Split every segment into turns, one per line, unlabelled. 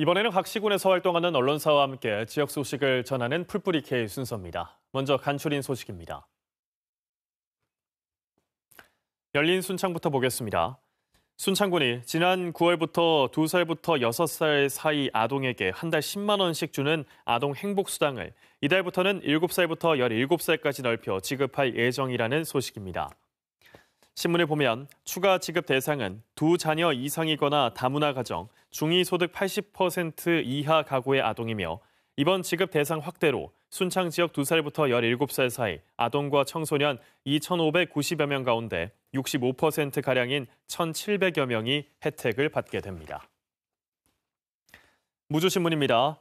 이번에는 각 시군에서 활동하는 언론사와 함께 지역 소식을 전하는 풀뿌리 케 K 순서입니다. 먼저 간추린 소식입니다. 열린 순창부터 보겠습니다. 순창군이 지난 9월부터 2살부터 6살 사이 아동에게 한 달 10만 원씩 주는 아동 행복 수당을 이달부터는 7살부터 17살까지 넓혀 지급할 예정이라는 소식입니다. 신문에 보면 추가 지급 대상은 두 자녀 이상이거나 다문화 가정, 중위 소득 80% 이하 가구의 아동이며 이번 지급 대상 확대로 순창 지역 2살부터 17살 사이 아동과 청소년 2,590여 명 가운데 65%가량인 1,700여 명이 혜택을 받게 됩니다. 무주신문입니다.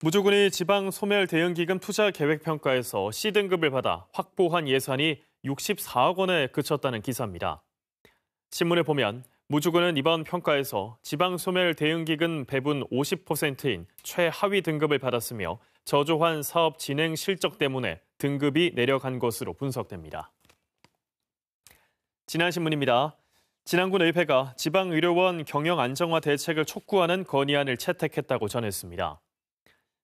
무주군이 지방 소멸 대응기금 투자 계획 평가에서 C등급을 받아 확보한 예산이 64억 원에 그쳤다는 기사입니다. 신문에 보면 무주군은 이번 평가에서 지방소멸 대응기근 배분 50%인 최하위 등급을 받았으며 저조한 사업 진행 실적 때문에 등급이 내려간 것으로 분석됩니다. 지난신문입니다. 진안군 의회가 지방의료원 경영 안정화 대책을 촉구하는 건의안을 채택했다고 전했습니다.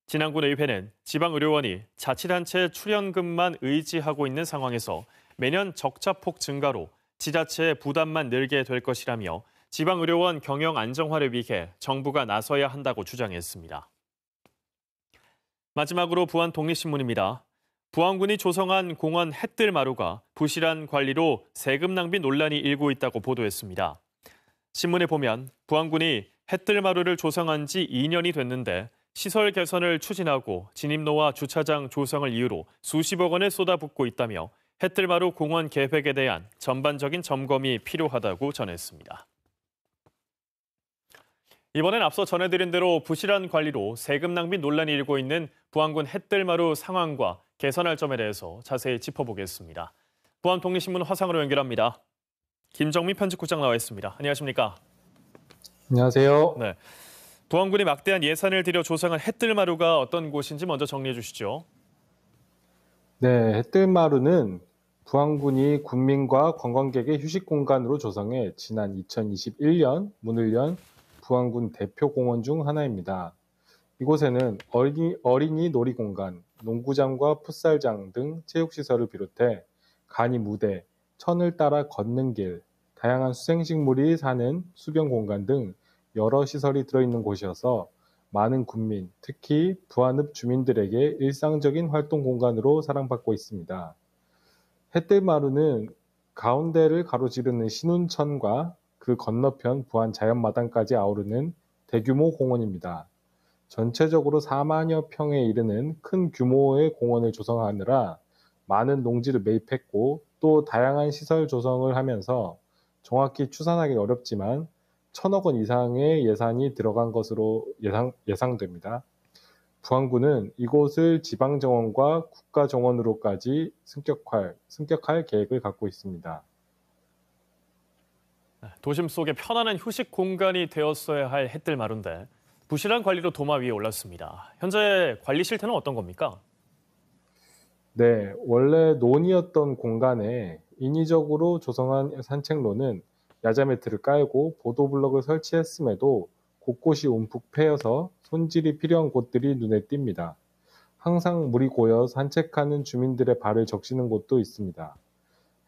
진안군 의회는 지방의료원이 자치단체 출연금만 의지하고 있는 상황에서 매년 적자폭 증가로 지자체의 부담만 늘게 될 것이라며 지방의료원 경영 안정화를 위해 정부가 나서야 한다고 주장했습니다. 마지막으로 부안 독립신문입니다. 부안군이 조성한 공원 햇들 마루가 부실한 관리로 세금 낭비 논란이 일고 있다고 보도했습니다. 신문에 보면 부안군이 햇들 마루를 조성한 지 2년이 됐는데 시설 개선을 추진하고 진입로와 주차장 조성을 이유로 수십억 원을 쏟아붓고 있다며 해뜰마루 공원 계획에 대한 전반적인 점검이 필요하다고 전했습니다. 이번엔 앞서 전해드린 대로 부실한 관리로 세금 낭비 논란이 일고 있는 부안군 해뜰마루 상황과 개선할 점에 대해서 자세히 짚어보겠습니다. 부안독립신문 화상으로 연결합니다. 김정민 편집국장 나와 있습니다. 안녕하십니까?
안녕하세요.
네. 부안군이 막대한 예산을 들여 조성한 해뜰마루가 어떤 곳인지 먼저 정리해 주시죠.
네, 해뜰마루는 부안군이 국민과 관광객의 휴식 공간으로 조성해 지난 2021년 문을 연 부안군 대표 공원 중 하나입니다. 이곳에는 어린이, 어린이 놀이공간, 농구장과 풋살장 등 체육시설을 비롯해 간이 무대, 천을 따라 걷는 길, 다양한 수생식물이 사는 수변 공간 등 여러 시설이 들어있는 곳이어서 많은 군민, 특히 부안읍 주민들에게 일상적인 활동 공간으로 사랑받고 있습니다. 햇뜰마루는 가운데를 가로지르는 신운천과 그 건너편 부안 자연마당까지 아우르는 대규모 공원입니다. 전체적으로 4만여 평에 이르는 큰 규모의 공원을 조성하느라 많은 농지를 매입했고 또 다양한 시설 조성을 하면서 정확히 추산하기 어렵지만 천억 원 이상의 예산이 들어간 것으로 예상, 예상됩니다. 부안군은 이곳을 지방정원과 국가정원으로까지 승격할, 승격할 계획을 갖고 있습니다.
네, 도심 속에 편안한 휴식 공간이 되었어야 할 햇들 마룬데 부실한 관리로 도마 위에 올랐습니다. 현재 관리 실태는 어떤 겁니까?
네, 원래 논이었던 공간에 인위적으로 조성한 산책로는 야자 매트를 깔고 보도블럭을 설치했음에도 곳곳이 움푹 패여서 손질이 필요한 곳들이 눈에 띕니다. 항상 물이 고여 산책하는 주민들의 발을 적시는 곳도 있습니다.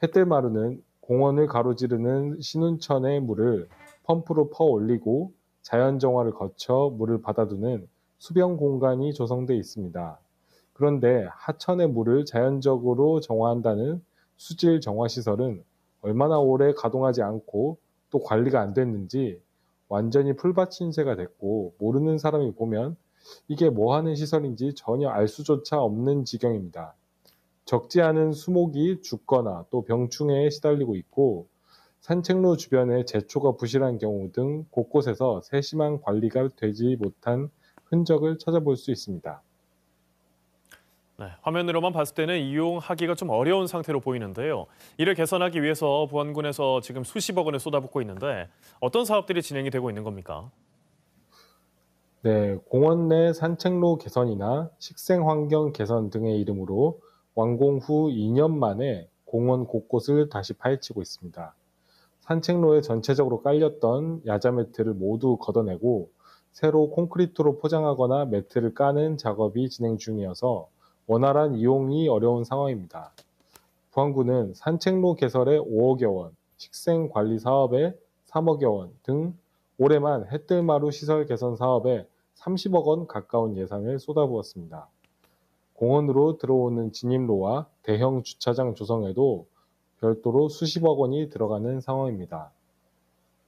해뜰마루는 공원을 가로지르는 신운천의 물을 펌프로 퍼 올리고 자연정화를 거쳐 물을 받아두는 수변 공간이 조성돼 있습니다. 그런데 하천의 물을 자연적으로 정화한다는 수질 정화 시설은 얼마나 오래 가동하지 않고 또 관리가 안 됐는지 완전히 풀받침세가 됐고 모르는 사람이 보면 이게 뭐 하는 시설인지 전혀 알 수조차 없는 지경입니다. 적지 않은 수목이 죽거나 또 병충해에 시달리고 있고 산책로 주변에 제초가 부실한 경우 등 곳곳에서 세심한 관리가 되지 못한 흔적을 찾아볼 수 있습니다.
네, 화면으로만 봤을 때는 이용하기가 좀 어려운 상태로 보이는데요. 이를 개선하기 위해서 보안군에서 지금 수십억 원을 쏟아붓고 있는데 어떤 사업들이 진행이 되고 있는 겁니까?
네, 공원 내 산책로 개선이나 식생 환경 개선 등의 이름으로 완공 후 2년 만에 공원 곳곳을 다시 파헤치고 있습니다. 산책로에 전체적으로 깔렸던 야자 매트를 모두 걷어내고 새로 콘크리트로 포장하거나 매트를 까는 작업이 진행 중이어서 원활한 이용이 어려운 상황입니다. 부안구는 산책로 개설에 5억여 원, 식생관리 사업에 3억여 원 등 올해만 해뜰마루 시설 개선 사업에 30억 원 가까운 예산을 쏟아부었습니다. 공원으로 들어오는 진입로와 대형 주차장 조성에도 별도로 수십억 원이 들어가는 상황입니다.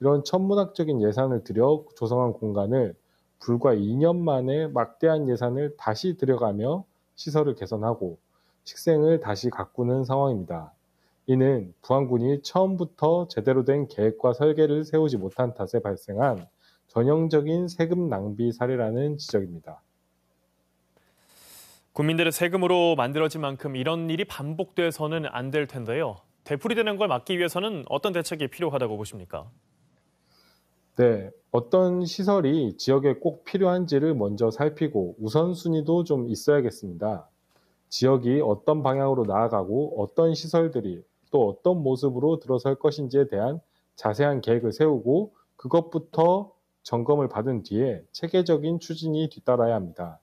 이런 천문학적인 예산을 들여 조성한 공간을 불과 2년 만에 막대한 예산을 다시 들여가며 시설을 개선하고 식생을 다시 가꾸는 상황입니다. 이는 부안군이 처음부터 제대로 된 계획과 설계를 세우지 못한 탓에 발생한 전형적인 세금 낭비 사례라는 지적입니다.
국민들의 세금으로 만들어진 만큼 이런 일이 반복돼서는 안 될 텐데요. 되풀이되는 걸 막기 위해서는 어떤 대책이 필요하다고 보십니까?
네, 어떤 시설이 지역에 꼭 필요한지를 먼저 살피고 우선순위도 좀 있어야겠습니다. 지역이 어떤 방향으로 나아가고 어떤 시설들이 또 어떤 모습으로 들어설 것인지에 대한 자세한 계획을 세우고 그것부터 점검을 받은 뒤에 체계적인 추진이 뒤따라야 합니다.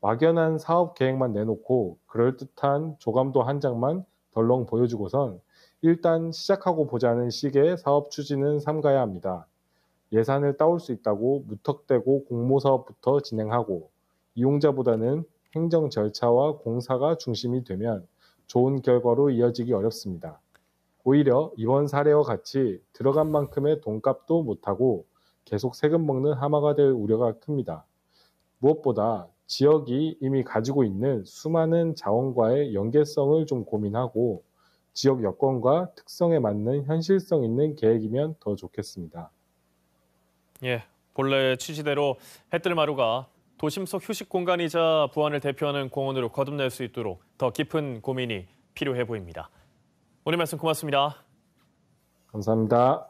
막연한 사업 계획만 내놓고 그럴듯한 조감도 한 장만 덜렁 보여주고선 일단 시작하고 보자는 식의 사업 추진은 삼가야 합니다. 예산을 따올 수 있다고 무턱대고 공모사업부터 진행하고 이용자보다는 행정 절차와 공사가 중심이 되면 좋은 결과로 이어지기 어렵습니다. 오히려 이번 사례와 같이 들어간 만큼의 돈값도 못하고 계속 세금 먹는 하마가 될 우려가 큽니다. 무엇보다 지역이 이미 가지고 있는 수많은 자원과의 연계성을 좀 고민하고 지역 여건과 특성에 맞는 현실성 있는 계획이면 더 좋겠습니다.
예, 본래 취지대로 해뜰마루가 도심 속 휴식 공간이자 부안을 대표하는 공원으로 거듭날 수 있도록 더 깊은 고민이 필요해 보입니다. 오늘 말씀 고맙습니다.
감사합니다.